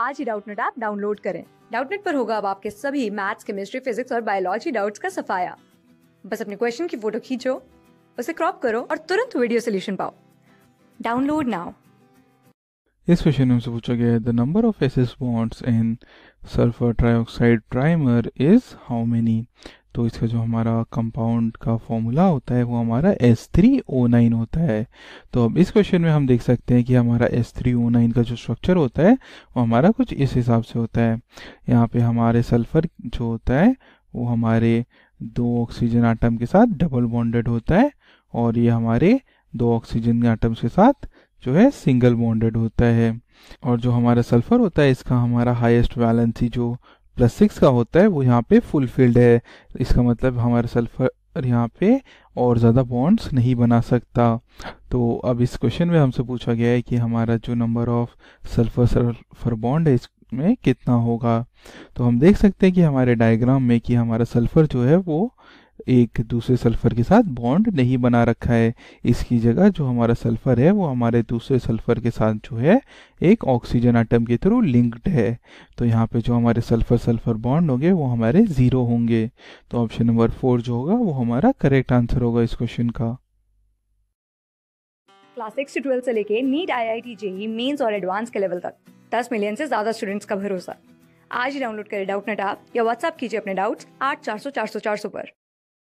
आज ही Doubtnut app download करें डाउटनेट पर होगा अब आपके सभी मैथ्स केमिस्ट्री फिजिक्स और बायोलॉजी डाउट्स का सफाया बस अपने क्वेश्चन की फोटो खींचो उसे क्रॉप करो और तुरंत वीडियो सोल्यूशन पाओ डाउनलोड नाउ इस क्वेश्चन में हमसे पूछा गया है the number of acid bonds in sulphur trioxide trimer is how many तो इसका जो हमारा कंपाउंड का फॉर्मूला होता है वो हमारा S3O9 होता है तो अब इस क्वेश्चन में हम देख सकते हैं कि हमारा S3O9 का जो स्ट्रक्चर होता है वो हमारा कुछ इस हिसाब से होता है यहाँ पे हमारे सल्फर जो होता है वो हमारे दो ऑक्सीजन आटम के साथ डबल बॉन्डेड होता है और ये हमारे दो ऑक्सीजन आटम्स के साथ जो है सिंगल बॉन्डेड होता है और जो हमारा सल्फर होता है इसका हमारा हाईएस्ट वैलेंसी जो प्लस सिक्स का होता है वो यहाँ पे फुलफिल्ड है इसका मतलब हमारे सल्फर यहाँ पे और ज़्यादा बॉन्ड्स नहीं बना सकता तो अब इस क्वेश्चन में हमसे पूछा गया है कि हमारा जो number of sulphur sulphur bond है इसमें कितना होगा तो हम देख सकते हैं कि हमारे डायग्राम में कि हमारा सल्फर जो है वो एक दूसरे सल्फर के साथ बॉन्ड नहीं बना रखा है इसकी जगह जो हमारा सल्फर है वो हमारे दूसरे सल्फर के साथ जो है एक ऑक्सीजन आइटम के थ्रू लिंक्ड है तो यहाँ पे जो हमारे सल्फर सल्फर बॉन्ड होंगे वो हमारे ज़ीरो होंगे तो ऑप्शन नंबर फोर जो होगा वो हमारा करेक्ट आंसर होगा इस क्वेश्चन का क्लास सिक्स ट्वेल्थ से लेके NEET I I T JEE mains और एडवांस के लेवल तक दस मिलियन से ज़्यादा स्टूडेंट्स का भरोसा आज ही डाउनलोड करें डाउट नेट आप या व्हाट्सअप कीजिए अपने डाउट्स आठ चार सौ चार सौ चार सौ पर